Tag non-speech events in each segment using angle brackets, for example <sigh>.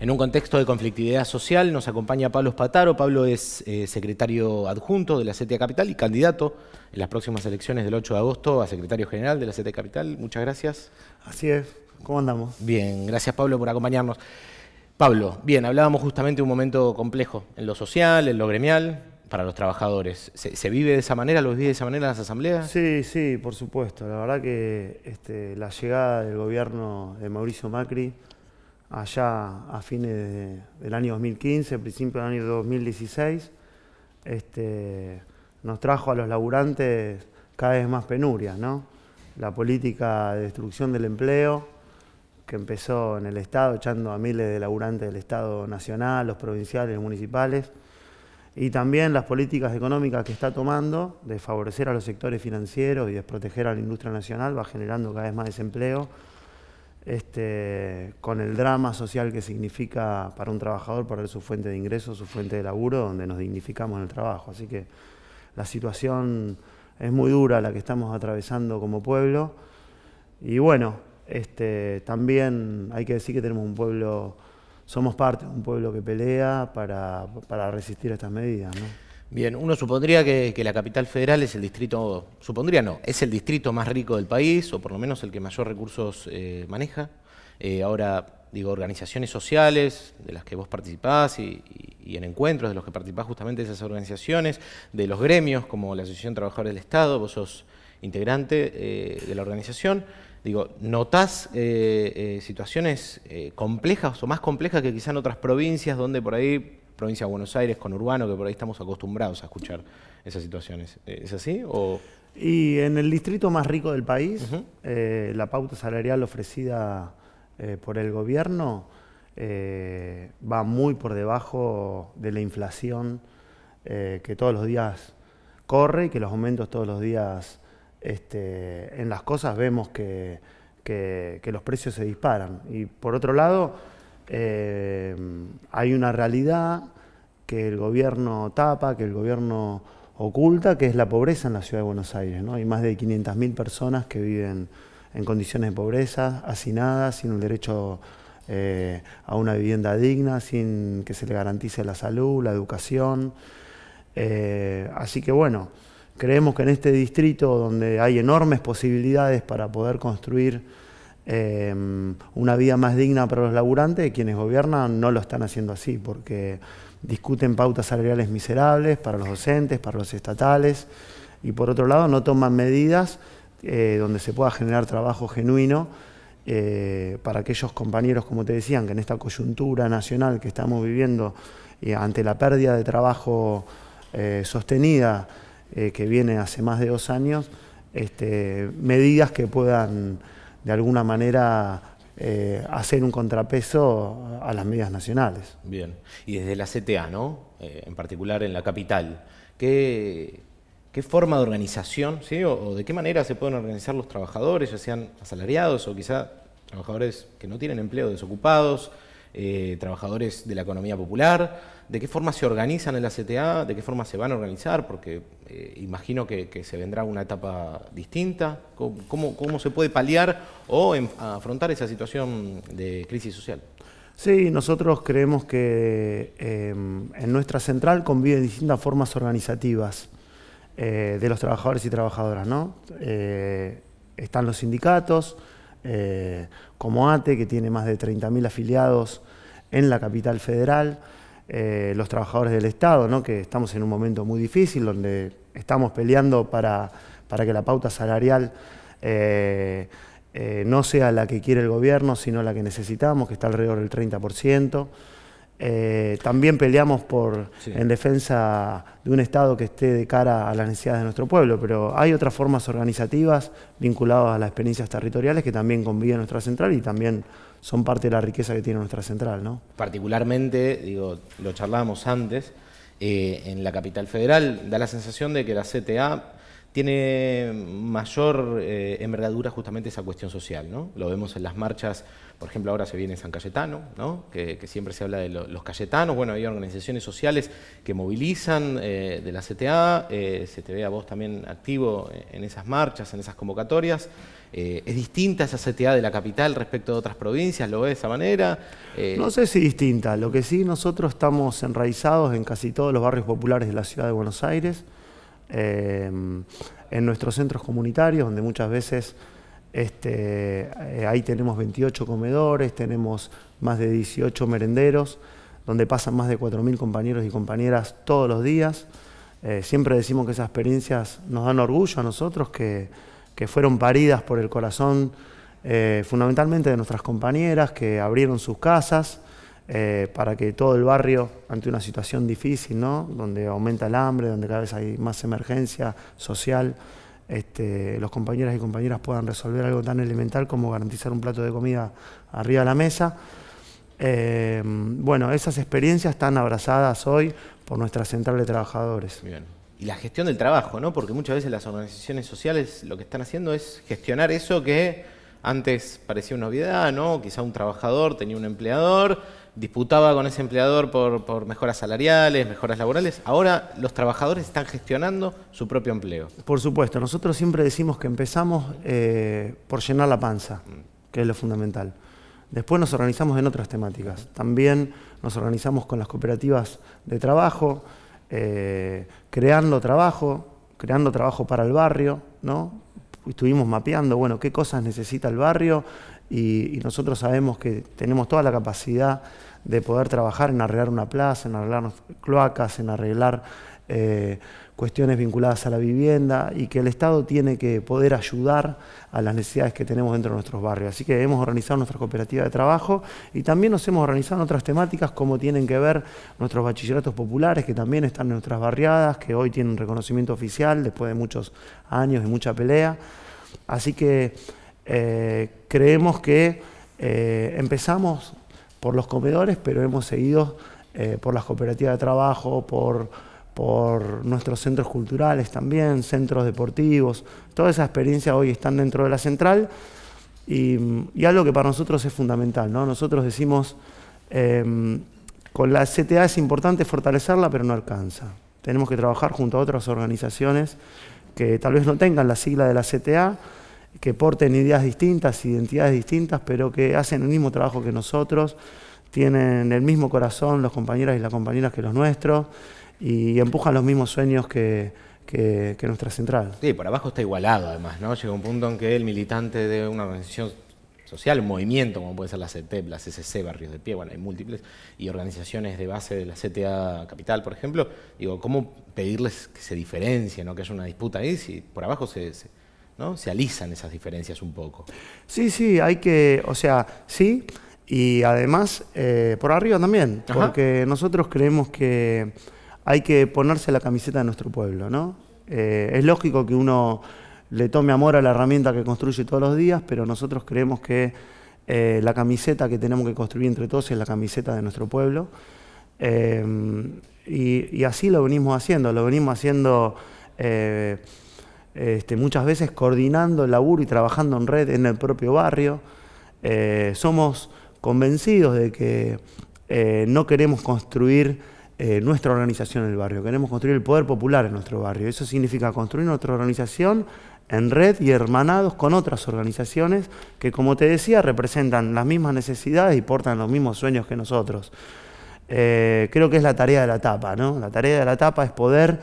En un contexto de conflictividad social nos acompaña Pablo Espataro. Pablo es eh, secretario adjunto de la CTA Capital y candidato en las próximas elecciones del 8 de agosto a secretario general de la CTA Capital. Muchas gracias. Así es. ¿Cómo andamos? Bien, gracias Pablo por acompañarnos. Pablo, bien, hablábamos justamente de un momento complejo en lo social, en lo gremial, para los trabajadores. ¿Se, vive de esa manera? ¿Lo vive de esa manera las asambleas? Sí, sí, por supuesto. La verdad que este, la llegada del gobierno de Mauricio Macri allá a fines del año 2015, principio del año 2016, este, nos trajo a los laburantes cada vez más penurias, La política de destrucción del empleo, que empezó en el Estado, echando a miles de laburantes del Estado nacional, los provinciales, los municipales, y también las políticas económicas que está tomando de favorecer a los sectores financieros y desproteger a la industria nacional va generando cada vez más desempleo este, con el drama social que significa para un trabajador perder su fuente de ingreso, su fuente de laburo, donde nos dignificamos en el trabajo. Así que la situación es muy dura la que estamos atravesando como pueblo. Y bueno, este, también hay que decir que tenemos un pueblo, somos parte de un pueblo que pelea para, para resistir estas medidas. Bien, uno supondría que, la capital federal es el distrito, supondría no, es el distrito más rico del país, o por lo menos el que mayor recursos eh, maneja. Eh, ahora, digo, organizaciones sociales de las que vos participás y, en encuentros de los que participás justamente esas organizaciones, de los gremios como la Asociación Trabajadora Trabajadores del Estado, vos sos integrante eh, de la organización. Digo, ¿notás situaciones complejas o más complejas que quizá en otras provincias donde por ahí provincia de Buenos Aires, con Urbano, que por ahí estamos acostumbrados a escuchar esas situaciones. Eh, ¿Es así? Y en el distrito más rico del país, eh, la pauta salarial ofrecida eh, por el gobierno va muy por debajo de la inflación que todos los días corre y que los aumentos todos los días este, en las cosas vemos que, que, los precios se disparan. Y por otro lado, hay una realidad que el gobierno tapa, que el gobierno oculta, que es la pobreza en la ciudad de Buenos Aires. Hay más de 500.000 personas que viven en condiciones de pobreza, hacinadas, sin un derecho eh, a una vivienda digna, sin que se le garantice la salud, la educación. Eh, así que bueno, creemos que en este distrito donde hay enormes posibilidades para poder construir eh, una vida más digna para los laburantes, quienes gobiernan no lo están haciendo así, porque discuten pautas salariales miserables para los docentes, para los estatales, y por otro lado no toman medidas eh, donde se pueda generar trabajo genuino eh, para aquellos compañeros, como te decían, que en esta coyuntura nacional que estamos viviendo ante la pérdida de trabajo eh, sostenida que viene hace más de dos años, este, medidas que puedan de alguna manera eh, hacer un contrapeso a las medidas nacionales. Bien, y desde la CTA, ¿no? Eh, en particular en la capital, ¿qué, forma de organización, o, de qué manera se pueden organizar los trabajadores, ya sean asalariados o quizá trabajadores que no tienen empleo, desocupados? Eh, trabajadores de la economía popular, de qué forma se organizan en la CTA, de qué forma se van a organizar, porque eh, imagino que, se vendrá una etapa distinta. ¿Cómo, cómo, se puede paliar o afrontar esa situación de crisis social? Sí, nosotros creemos que em, en nuestra central conviven distintas formas organizativas eh, de los trabajadores y trabajadoras, ¿no? están los sindicatos, eh, como ATE, que tiene más de 30.000 afiliados en la capital federal, eh, los trabajadores del Estado, que estamos en un momento muy difícil, donde estamos peleando para, que la pauta salarial eh, no sea la que quiere el gobierno, sino la que necesitamos, que está alrededor del 30%. Eh, también peleamos por, en defensa de un Estado que esté de cara a las necesidades de nuestro pueblo, pero hay otras formas organizativas vinculadas a las experiencias territoriales que también conviven nuestra central y también son parte de la riqueza que tiene nuestra central. Particularmente, digo, lo charlábamos antes, eh, en la capital federal da la sensación de que la CTA tiene mayor eh, envergadura justamente esa cuestión social. ¿no? Lo vemos en las marchas, por ejemplo, ahora se viene San Cayetano, ¿no? que, siempre se habla de los Cayetanos. Bueno, hay organizaciones sociales que movilizan eh, de la CTA, eh, se te ve a vos también activo en esas marchas, en esas convocatorias. ¿Es distinta esa CTA de la capital respecto de otras provincias? ¿Lo ves de esa manera? No sé si distinta. Lo que sí, nosotros estamos enraizados en casi todos los barrios populares de la ciudad de Buenos Aires Em, en nuestros centros comunitarios, donde muchas veces este, eh, ahí tenemos 28 comedores, tenemos más de 18 merenderos, donde pasan más de 4.000 compañeros y compañeras todos los días. Eh, siempre decimos que esas experiencias nos dan orgullo a nosotros, que, que fueron paridas por el corazón eh, fundamentalmente de nuestras compañeras, que abrieron sus casas eh, para que todo el barrio, ante una situación difícil, donde aumenta el hambre, donde cada vez hay más emergencia social, este, los compañeros y compañeras puedan resolver algo tan elemental como garantizar un plato de comida arriba de la mesa. Eh, bueno, esas experiencias están abrazadas hoy por nuestra central de trabajadores. Y la gestión del trabajo, Porque muchas veces las organizaciones sociales lo que están haciendo es gestionar eso que antes parecía una obviedad, ¿no? Quizá un trabajador tenía un empleador, disputaba con ese empleador por, mejoras salariales, mejoras laborales. Ahora los trabajadores están gestionando su propio empleo. Por supuesto, nosotros siempre decimos que empezamos eh, por llenar la panza, mm. que es lo fundamental. Después nos organizamos en otras temáticas. También nos organizamos con las cooperativas de trabajo, eh, creando trabajo, creando trabajo para el barrio, ¿no? Estuvimos mapeando, bueno, qué cosas necesita el barrio, y, nosotros sabemos que tenemos toda la capacidad de poder trabajar en arreglar una plaza, en arreglar cloacas, en arreglar eh, cuestiones vinculadas a la vivienda y que el Estado tiene que poder ayudar a las necesidades que tenemos dentro de nuestros barrios. Así que hemos organizado nuestra cooperativa de trabajo y también nos hemos organizado en otras temáticas como tienen que ver nuestros bachilleratos populares que también están en nuestras barriadas, que hoy tienen reconocimiento oficial después de muchos años y mucha pelea. Así que eh, creemos que eh, empezamos por los comedores, pero hemos seguido eh, por las cooperativas de trabajo, por, nuestros centros culturales también, centros deportivos. Toda esa experiencia hoy están dentro de la central y, algo que para nosotros es fundamental. Nosotros decimos, em, con la CTA es importante fortalecerla, pero no alcanza. Tenemos que trabajar junto a otras organizaciones que tal vez no tengan la sigla de la CTA, que porten ideas distintas, identidades distintas, pero que hacen el mismo trabajo que nosotros, tienen el mismo corazón los compañeros y las compañeras que los nuestros y empujan los mismos sueños que, que, nuestra central. Sí, por abajo está igualado además, ¿no? Llega un punto en que el militante de una organización social, movimiento, como puede ser la CETEP, la CCC, Barrios de Pie, bueno, hay múltiples, y organizaciones de base de la CTA Capital, por ejemplo, digo, ¿cómo pedirles que se diferencien no? que haya una disputa ahí si por abajo se, ¿no? Se alisan esas diferencias un poco. Sí, sí, hay que, o sea, sí, y además eh, por arriba también, porque nosotros creemos que hay que ponerse la camiseta de nuestro pueblo, ¿no? Eh, es lógico que uno le tome amor a la herramienta que construye todos los días, pero nosotros creemos que eh, la camiseta que tenemos que construir entre todos es la camiseta de nuestro pueblo. y, así lo venimos haciendo, lo venimos haciendo este, muchas veces coordinando el laburo y trabajando en red en el propio barrio. Eh, somos convencidos de que eh, no queremos construir eh, nuestra organización en el barrio, queremos construir el poder popular en nuestro barrio. Eso significa construir nuestra organización en red y hermanados con otras organizaciones que, como te decía, representan las mismas necesidades y portan los mismos sueños que nosotros. creo que es la tarea de la etapa, ¿no? La tarea de la etapa es poder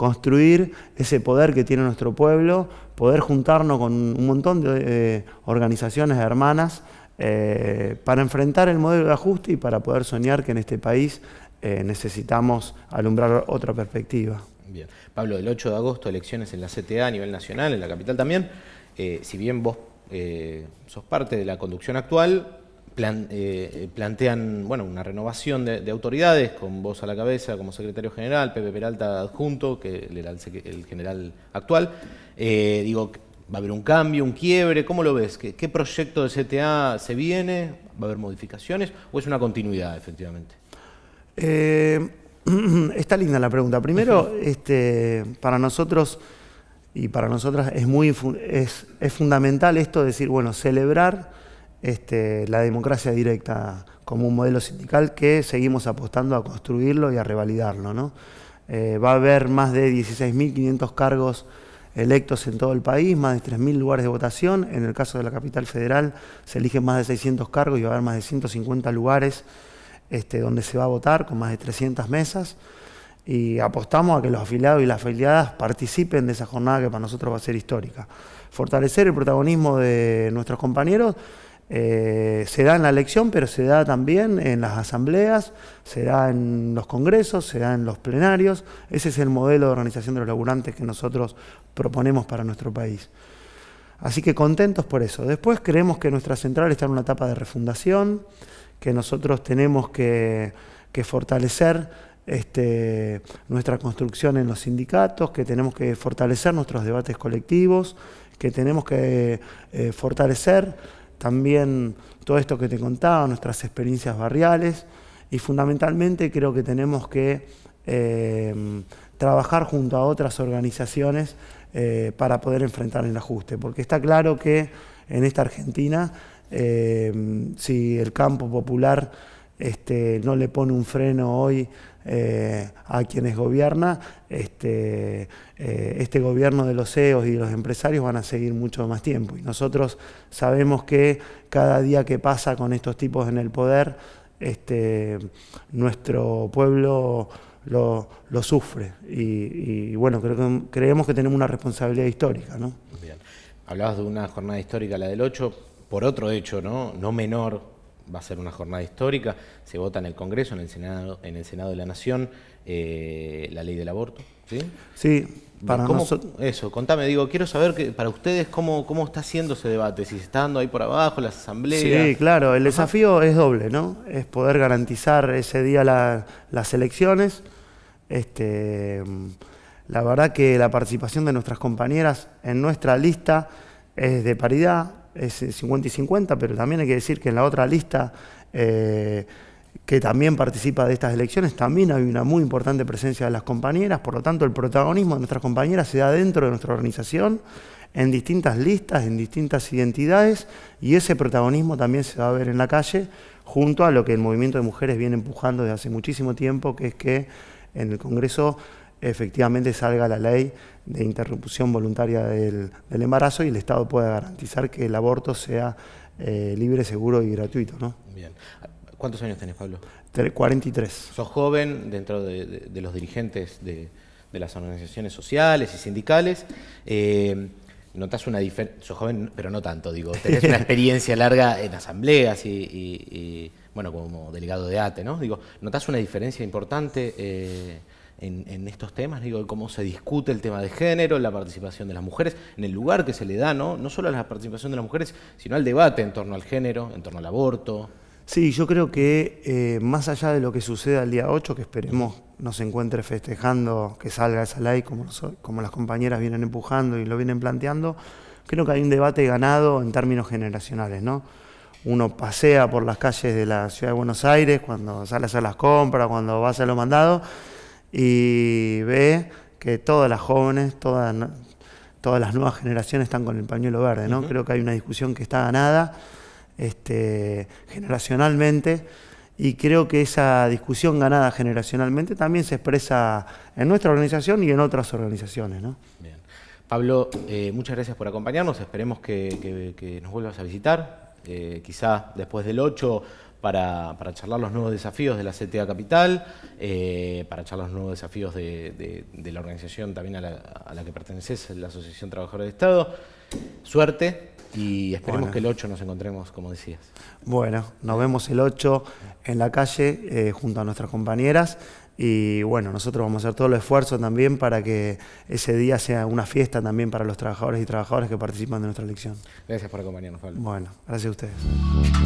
construir ese poder que tiene nuestro pueblo, poder juntarnos con un montón de eh, organizaciones hermanas eh, para enfrentar el modelo de ajuste y para poder soñar que en este país eh, necesitamos alumbrar otra perspectiva. Bien. Pablo, el 8 de agosto, elecciones en la CTA a nivel nacional, en la capital también. si bien vos sos parte de la conducción actual, eh, eh, plantean bueno, una renovación de, autoridades, con vos a la cabeza como secretario general, Pepe Peralta adjunto, que era el, general actual. Eh, digo, ¿va a haber un cambio, un quiebre? ¿Cómo lo ves? ¿Qué, proyecto de CTA se viene? ¿Va a haber modificaciones o es una continuidad, efectivamente? <clears throat> está linda la pregunta. Primero, este, para nosotros y para nosotras es, muy, es, fundamental esto decir, bueno, celebrar este, la democracia directa como un modelo sindical que seguimos apostando a construirlo y a revalidarlo. ¿no? Eh, va a haber más de 16.500 cargos electos en todo el país, más de 3.000 lugares de votación. En el caso de la capital federal se eligen más de 600 cargos y va a haber más de 150 lugares este, donde se va a votar con más de 300 mesas. Y apostamos a que los afiliados y las afiliadas participen de esa jornada que para nosotros va a ser histórica. Fortalecer el protagonismo de nuestros compañeros eh, se da en la elección, pero se da también en las asambleas, se da en los congresos, se da en los plenarios. Ese es el modelo de organización de los laburantes que nosotros proponemos para nuestro país. Así que contentos por eso. Después creemos que nuestra central está en una etapa de refundación, que nosotros tenemos que, fortalecer este, nuestra construcción en los sindicatos, que tenemos que fortalecer nuestros debates colectivos, que tenemos que eh, fortalecer también todo esto que te contaba, nuestras experiencias barriales y fundamentalmente creo que tenemos que em, trabajar junto a otras organizaciones eh, para poder enfrentar el ajuste, porque está claro que en esta Argentina, em, si el campo popular este, no le pone un freno hoy eh, a quienes gobierna, este, eh, este gobierno de los CEOs y de los empresarios van a seguir mucho más tiempo. Y nosotros sabemos que cada día que pasa con estos tipos en el poder, este, nuestro pueblo... Lo, sufre. Y, bueno, creemos que tenemos una responsabilidad histórica. ¿no? Hablabas de una jornada histórica, la del 8, por otro hecho, ¿no? No menor, va a ser una jornada histórica, se vota en el Congreso, en el Senado, en el Senado de la Nación, eh, la ley del aborto. Sí, sí para ¿Cómo, Eso, contame, digo, quiero saber que para ustedes cómo, está haciendo ese debate, si se está dando ahí por abajo, las asambleas. Sí, claro, el desafío es doble, ¿no? Es poder garantizar ese día las elecciones. Este, la verdad que la participación de nuestras compañeras en nuestra lista es de paridad, es 50 eh, y 50, pero también hay que decir que en la otra lista eh, que también participa de estas elecciones, también hay una muy importante presencia de las compañeras, por lo tanto el protagonismo de nuestras compañeras se da dentro de nuestra organización, en distintas listas, en distintas identidades, y ese protagonismo también se va a ver en la calle, junto a lo que el movimiento de mujeres viene empujando desde hace muchísimo tiempo, que es que en el Congreso efectivamente salga la ley de interrupción voluntaria del, embarazo y el Estado pueda garantizar que el aborto sea eh, libre, seguro y gratuito. ¿Cuántos años tenés, Pablo? 43. Sos joven dentro de, los dirigentes de, las organizaciones sociales y sindicales. Eh, notas una diferencia, sos joven, pero no tanto, digo, tenés una <laughs> experiencia larga en asambleas y, bueno, como delegado de ATE, ¿no? Digo, ¿notas una diferencia importante? Eh, en, estos temas, digo, cómo se discute el tema de género, la participación de las mujeres, en el lugar que se le da, ¿no? No solo a la participación de las mujeres, sino al debate en torno al género, en torno al aborto. Sí, yo creo que eh, más allá de lo que suceda el día 8, que esperemos no se encuentre festejando que salga esa ley, como, como las compañeras vienen empujando y lo vienen planteando, creo que hay un debate ganado en términos generacionales, ¿no? Uno pasea por las calles de la ciudad de Buenos Aires cuando sale a hacer las compras, cuando va a hacer los mandados, y ve que todas las jóvenes, todas, todas las nuevas generaciones están con el pañuelo verde, ¿no? Creo que hay una discusión que está ganada este, generacionalmente y creo que esa discusión ganada generacionalmente también se expresa en nuestra organización y en otras organizaciones, Bien. Pablo, eh, muchas gracias por acompañarnos, esperemos que, nos vuelvas a visitar, eh, quizás después del 8 para, charlar los nuevos desafíos de la CTA Capital, eh, para charlar los nuevos desafíos de, la organización también a la, que perteneces, la Asociación Trabajadores de Estado. Suerte y esperemos que el 8 nos encontremos, como decías. Bueno, nos vemos el 8 en la calle eh, junto a nuestras compañeras. Y bueno, nosotros vamos a hacer todo el esfuerzo también para que ese día sea una fiesta también para los trabajadores y trabajadoras que participan de nuestra elección. Gracias por acompañarnos, Pablo. Bueno, gracias a ustedes.